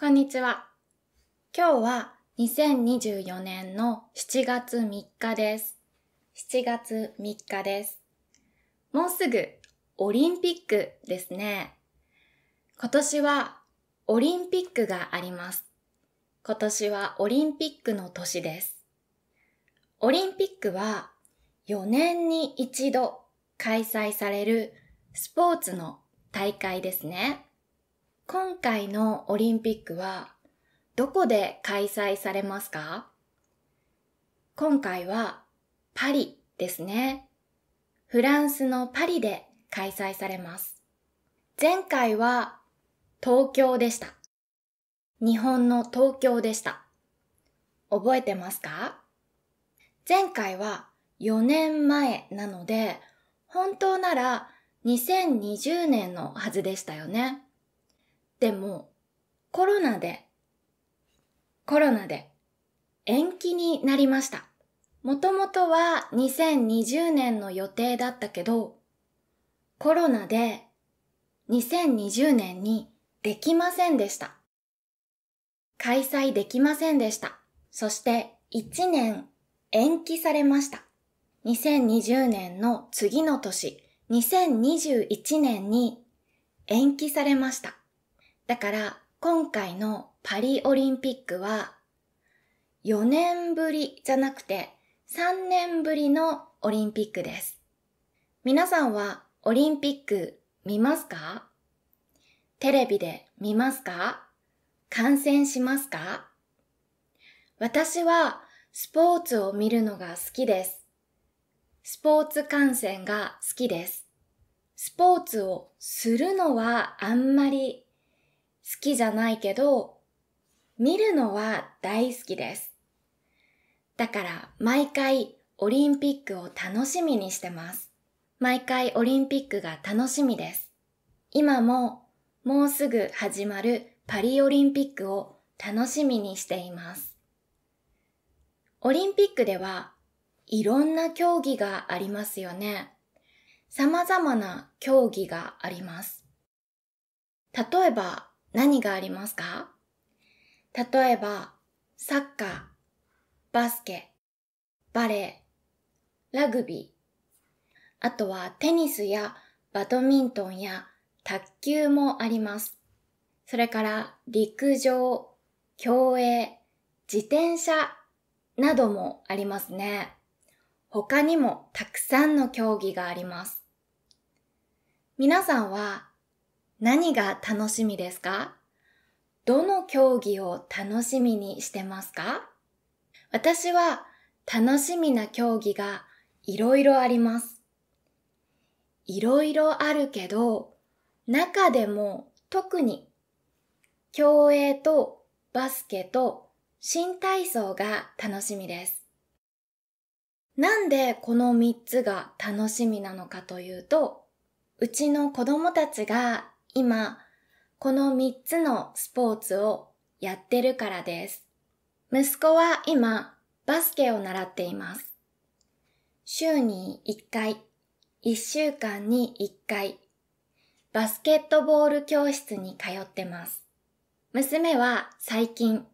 こんにちは。今日は2024年の7月3日です。7月3日です。もうすぐオリンピックですね。今年はオリンピックがあります。今年はオリンピックの年です。オリンピックは4年に一度開催されるスポーツの大会ですね。今回のオリンピックはどこで開催されますか今回はパリですね。フランスのパリで開催されます。前回は東京でした。日本の東京でした。覚えてますか前回は4年前なので、本当なら2020年のはずでしたよね。でも、コロナで、コロナで延期になりました。もともとは2020年の予定だったけど、コロナで2020年にできませんでした。開催できませんでした。そして1年延期されました。2020年の次の年、2021年に延期されました。だから今回のパリオリンピックは4年ぶりじゃなくて3年ぶりのオリンピックです。皆さんはオリンピック見ますかテレビで見ますか観戦しますか私はスポーツを見るのが好きです。スポーツ観戦が好きです。スポーツをするのはあんまり好きじゃないけど、見るのは大好きです。だから毎回オリンピックを楽しみにしてます。毎回オリンピックが楽しみです。今ももうすぐ始まるパリオリンピックを楽しみにしています。オリンピックではいろんな競技がありますよね。様々な競技があります。例えば何がありますか例えば、サッカー、バスケ、バレー、ラグビー。あとはテニスやバドミントンや卓球もあります。それから陸上、競泳、自転車などもありますね。他にもたくさんの競技があります。皆さんは何が楽しみですかどの競技を楽しみにしてますか私は楽しみな競技がいろいろあります。いろいろあるけど、中でも特に競泳とバスケと新体操が楽しみです。なんでこの3つが楽しみなのかというと、うちの子供たちが今、この3つのスポーツをやってるからです。息子は今、バスケを習っています。週に1回、1週間に1回、バスケットボール教室に通ってます。娘は最近、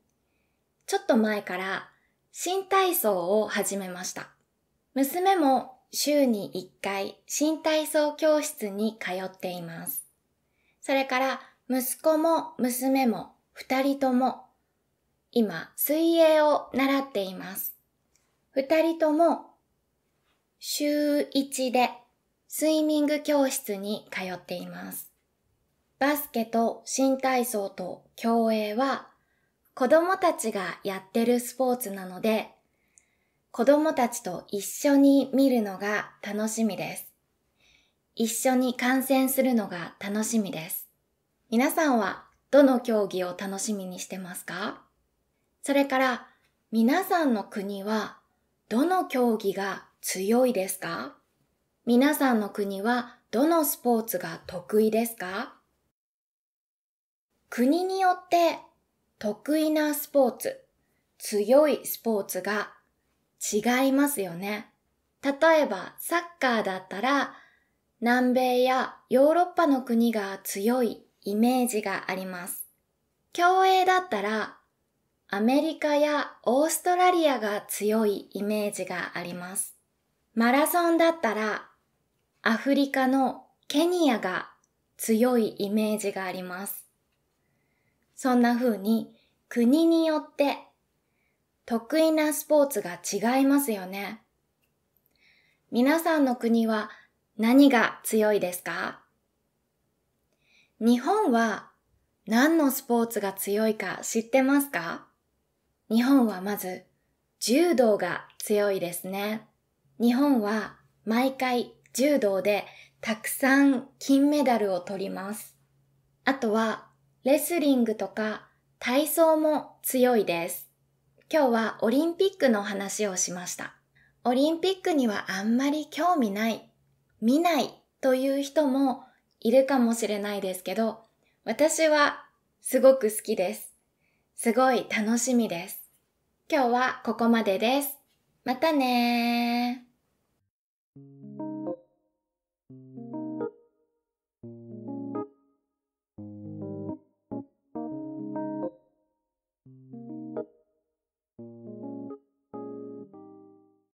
ちょっと前から新体操を始めました。娘も週に1回新体操教室に通っています。それから息子も娘も二人とも今水泳を習っています。二人とも週一でスイミング教室に通っています。バスケと新体操と競泳は子供たちがやってるスポーツなので子供たちと一緒に見るのが楽しみです。一緒に観戦するのが楽しみです。皆さんはどの競技を楽しみにしてますかそれから皆さんの国はどの競技が強いですか皆さんの国はどのスポーツが得意ですか国によって得意なスポーツ、強いスポーツが違いますよね。例えばサッカーだったら南米やヨーロッパの国が強いイメージがあります。競泳だったらアメリカやオーストラリアが強いイメージがあります。マラソンだったらアフリカのケニアが強いイメージがあります。そんな風に国によって得意なスポーツが違いますよね。皆さんの国は何が強いですか日本は何のスポーツが強いか知ってますか日本はまず柔道が強いですね。日本は毎回柔道でたくさん金メダルを取ります。あとはレスリングとか体操も強いです。今日はオリンピックの話をしました。オリンピックにはあんまり興味ない見ないという人もいるかもしれないですけど、私はすごく好きです。すごい楽しみです。今日はここまでです。またねー。